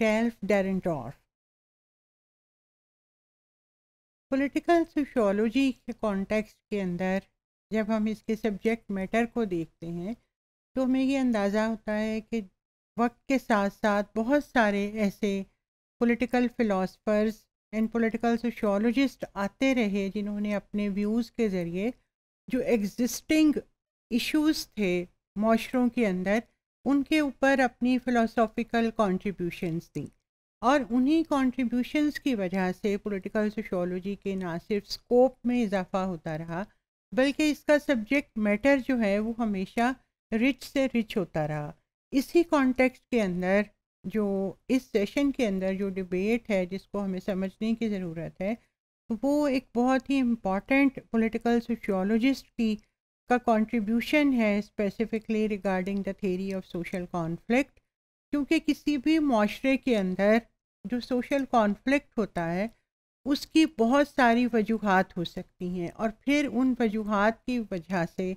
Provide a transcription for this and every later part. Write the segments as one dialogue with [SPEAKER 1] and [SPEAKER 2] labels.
[SPEAKER 1] Ralph Dahrendorf. Political sociology के context के अंदर जब हम इसके सब्जेक्ट मैटर को देखते हैं तो हमें ये अंदाज़ा होता है कि वक्त के साथ साथ बहुत सारे ऐसे political philosophers and political sociologists आते रहे जिन्होंने अपने व्यूज़ के ज़रिए जो एग्जिस्टिंग इश्यूज थे माशरों के अंदर उनके ऊपर अपनी फ़िलोसॉफ़िकल कंट्रीब्यूशंस दी और उन्हीं कंट्रीब्यूशंस की वजह से पॉलिटिकल सोशोलॉजी के ना सिर्फ स्कोप में इजाफा होता रहा बल्कि इसका सब्जेक्ट मैटर जो है वो हमेशा रिच से रिच होता रहा इसी कॉन्टेक्स्ट के अंदर जो इस सेशन के अंदर जो डिबेट है जिसको हमें समझने की ज़रूरत है वो एक बहुत ही इम्पॉर्टेंट पॉलिटिकल सोशियोलॉजिस्ट की का कंट्रीब्यूशन है specifically regarding the theory of social conflict क्योंकि किसी भी माशरे के अंदर जो सोशल कॉन्फ्लिक्ट होता है उसकी बहुत सारी वजूहत हो सकती हैं और फिर उन वजूहत की वजह से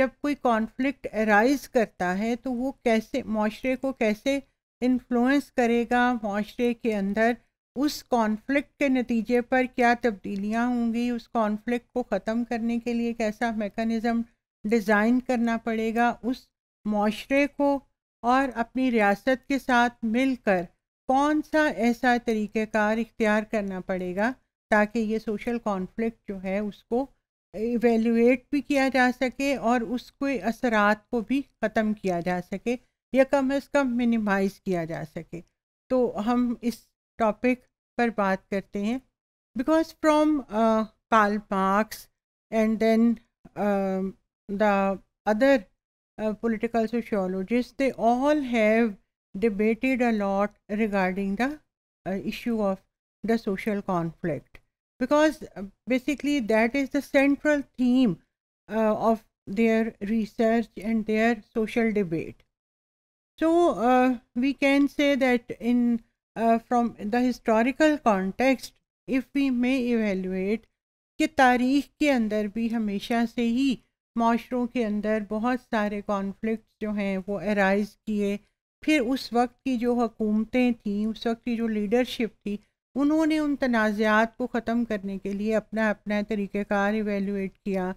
[SPEAKER 1] जब कोई कॉन्फ्लिक्ट अराइज करता है तो वो कैसे माशरे को कैसे इन्फ्लुएंस करेगा माशरे के अंदर उस कॉन्फ्लिक्ट के नतीजे पर क्या तब्दीलियाँ होंगी उस कॉन्फ्लिक्ट को ख़त्म करने के लिए कैसा मेकनिज़म डिज़ाइन करना पड़ेगा उस माशरे को और अपनी रियासत के साथ मिलकर कौन सा ऐसा तरीक़ार इख्तियार करना पड़ेगा ताकि ये सोशल कॉन्फ्लिक्ट जो है उसको एवेल्यूएट भी किया जा सके और उसके असरात को भी ख़त्म किया जा सके या कम अज़ कम मिनिमाइज़ किया जा सके तो हम इस Topic. पर बात करते हैं because from Karl Marx and then the other political sociologists they all have debated a lot regarding the uh, issue of the social conflict because uh, basically that is the central theme uh, of their research and their social debate. So we can say that in from the historical context if we may may कि तारीख के अंदर भी हमेशा से ही माशरों के अंदर बहुत सारे कॉन्फ्लिक्ट जो हैं वो एराइज किए फिर उस वक्त की जो हकूमतें थीं उस वक्त की जो लीडरशिप थी उन्होंने उन तनाज़ात को ख़त्म करने के लिए अपना अपना तरीक़ार एवेलुएट किया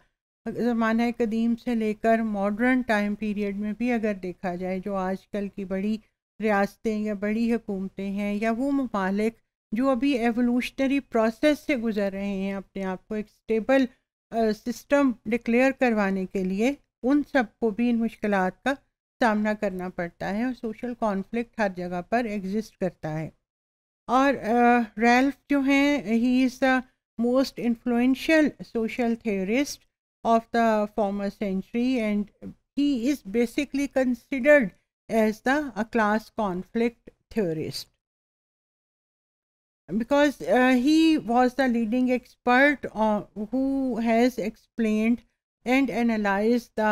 [SPEAKER 1] ज़माना कदीम से लेकर मॉडर्न टाइम पीरियड में भी अगर देखा जाए जो आजकल की बड़ी रियासतें या बड़ी हुकूमतें हैं या वो ममालिक जो अभी एवोल्यूशनरी प्रोसेस से गुजर रहे हैं अपने आप को एक स्टेबल सिस्टम डिक्लेयर करवाने के लिए उन सब को भी इन मुश्किल का सामना करना पड़ता है और सोशल कॉन्फ्लिक्ट हर जगह पर एग्जिस्ट करता है और रेल्फ जो हैं he is the most influential social theorist of the former century and he is basically considered as the a class conflict theorist because uh, he was the leading expert on who has explained and analyzed the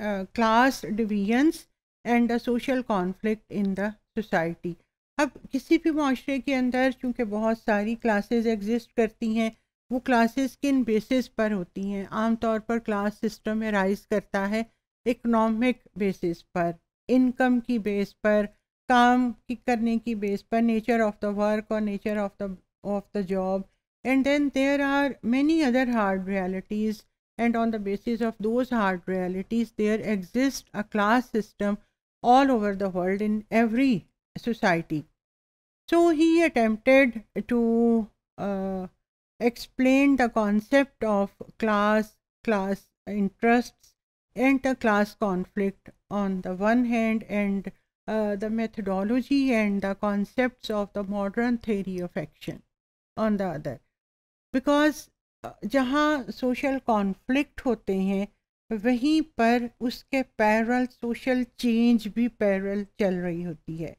[SPEAKER 1] uh, class divisions and the social conflict in the society अब किसी भी माशरे के अंदर चूँकि बहुत सारी classes exist करती हैं वो क्लासेस किन बेसिस पर होती हैं आमतौर पर क्लास सिस्टम राइज करता है इकनॉमिक बेसिस पर Income की बेस पर काम की करने की बेस पर नेचर ऑफ द वर्क और nature of the of the and then there are many other hard realities and on the basis of those hard realities there exists a class system all over the world in every society so he attempted to uh, explain the concept of class class interests inter class conflict on the one hand and uh, the methodology and the concepts of the modern theory of action on the other because जहाँ social conflict होते हैं वहीं पर उसके parallel social change भी parallel चल रही होती है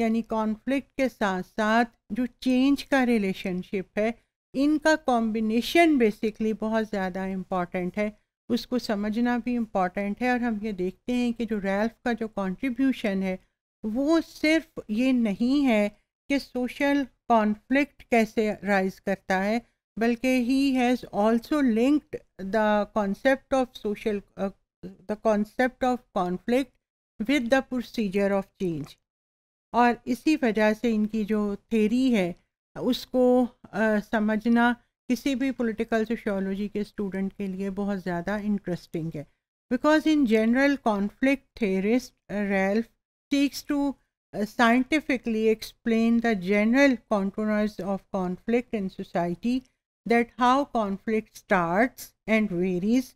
[SPEAKER 1] यानी कॉन्फ्लिक्ट के साथ साथ जो चेंज का रिलेशनशिप है इनका कॉम्बिनेशन बेसिकली बहुत ज़्यादा इम्पॉर्टेंट है उसको समझना भी इम्पॉर्टेंट है और हम ये देखते हैं कि जो रैल्फ का जो कंट्रीब्यूशन है वो सिर्फ ये नहीं है कि सोशल कॉन्फ्लिक्ट कैसे राइज करता है बल्कि he has also linked the concept of social the concept of conflict with the procedure of change और इसी वजह से इनकी जो थेरी है उसको uh, समझना किसी भी पॉलिटिकल सोशियोलॉजी के स्टूडेंट के लिए बहुत ज़्यादा इंटरेस्टिंग है because in general conflict theorist Ralph seeks to scientifically explain the general contours of conflict in society that how conflict start and varies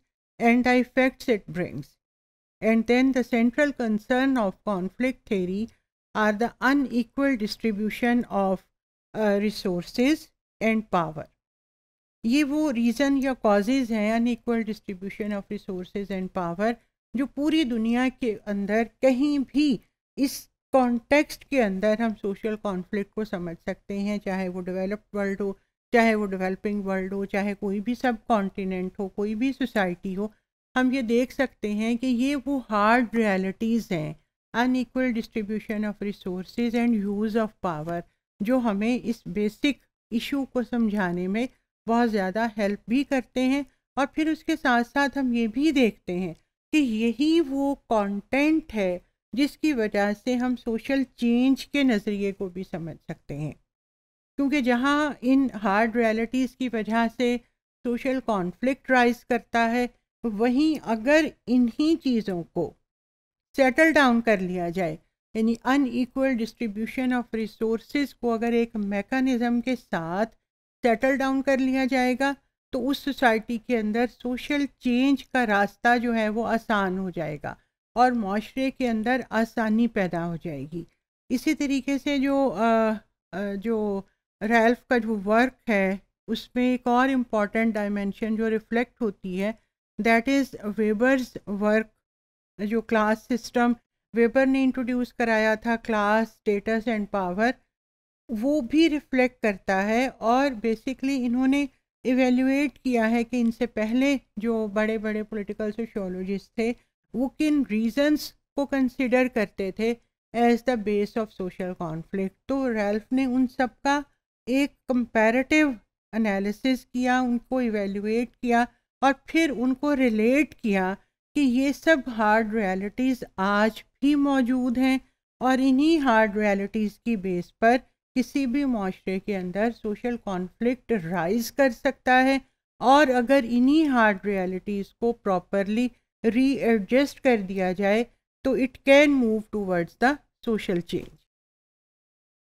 [SPEAKER 1] and the effects it brings and then the central concern of conflict theory are the unequal distribution of resources and power ये वो reason या causes हैं unequal distribution of resource and power जो पूरी दुनिया के अंदर कहीं भी इस कॉन्टेक्स्ट के अंदर हम सोशल कॉन्फ्लिक्ट को समझ सकते हैं चाहे वो डेवलप्ड वर्ल्ड हो चाहे वो डेवलपिंग वर्ल्ड हो चाहे कोई भी सब कॉन्टीनेंट हो कोई भी सोसाइटी हो हम ये देख सकते हैं कि ये वो हार्ड रियलिटीज़ हैं unequal distribution of resources and use of power जो हमें इस बेसिक इशू को समझाने में बहुत ज़्यादा हेल्प भी करते हैं और फिर उसके साथ साथ हम ये भी देखते हैं कि यही वो कंटेंट है जिसकी वजह से हम सोशल चेंज के नज़रिए को भी समझ सकते हैं क्योंकि जहाँ इन हार्ड रियलिटीज़ की वजह से सोशल कॉन्फ्लिक्ट राइज करता है वहीं अगर इन्हीं चीज़ों को सेटल डाउन कर लिया जाए यानी अनईक्वल डिस्ट्रीब्यूशन ऑफ रिसोर्स को अगर एक मेकनिज़म के साथ सेटल डाउन कर लिया जाएगा तो उस सोसाइटी के अंदर सोशल चेंज का रास्ता जो है वो आसान हो जाएगा और माशरे के अंदर आसानी पैदा हो जाएगी इसी तरीके से जो आ, जो रैल्फ का जो वर्क है उसमें एक और इम्पॉर्टेंट डायमेंशन जो रिफ्लेक्ट होती है दैट इज़ वेबर्स वर्क जो क्लास सिस्टम वेबर ने इंट्रोड्यूस कराया था क्लास स्टेटस एंड पावर वो भी रिफ्लेक्ट करता बेसिकली इन्होंने इवेल्यूएट किया है कि इनसे पहले जो बड़े बड़े पॉलिटिकल सोशियोलॉजिस्ट थे वो किन रीजंस को कंसिडर करते थे as the base of social conflict तो रेल्फ ने उन सब का एक कंपैरेटिव एनालिसिस किया उनको इवेल्युएट किया और फिर उनको रिलेट किया कि ये सब हार्ड रियलिटीज़ आज भी मौजूद हैं और इन्हीं हार्ड रियलिटीज़ की बेस पर किसी भी माशरे के अंदर सोशल कॉन्फ्लिक्ट राइज कर सकता है और अगर इन्हीं हार्ड रियलिटीज़ को प्रॉपरली रीएडजस्ट कर दिया जाए तो it can move towards the social change